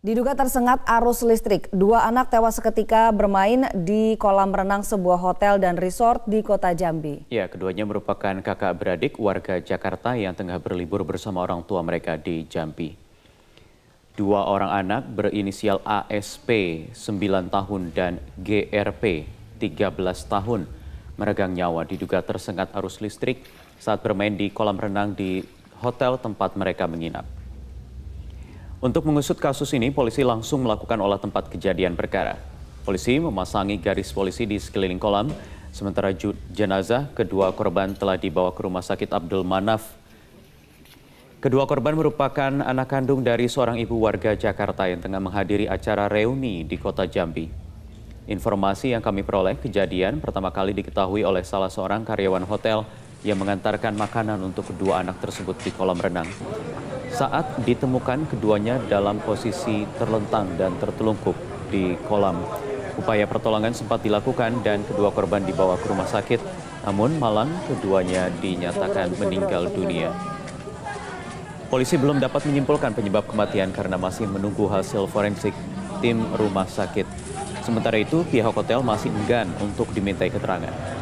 Diduga tersengat arus listrik, dua anak tewas seketika bermain di kolam renang sebuah hotel dan resort di kota Jambi. Ya, keduanya merupakan kakak beradik warga Jakarta yang tengah berlibur bersama orang tua mereka di Jambi. Dua orang anak berinisial ASP 9 tahun dan GRP 13 tahun meregang nyawa diduga tersengat arus listrik saat bermain di kolam renang di hotel tempat mereka menginap. Untuk mengusut kasus ini, polisi langsung melakukan olah tempat kejadian perkara. Polisi memasangi garis polisi di sekeliling kolam, sementara jenazah kedua korban telah dibawa ke rumah sakit Abdul Manaf. Kedua korban merupakan anak kandung dari seorang ibu warga Jakarta yang tengah menghadiri acara reuni di kota Jambi. Informasi yang kami peroleh kejadian pertama kali diketahui oleh salah seorang karyawan hotel yang mengantarkan makanan untuk kedua anak tersebut di kolam renang saat ditemukan keduanya dalam posisi terlentang dan tertelungkup di kolam. Upaya pertolongan sempat dilakukan dan kedua korban dibawa ke rumah sakit, namun malam keduanya dinyatakan meninggal dunia. Polisi belum dapat menyimpulkan penyebab kematian karena masih menunggu hasil forensik tim rumah sakit. Sementara itu, pihak hotel masih enggan untuk dimintai keterangan.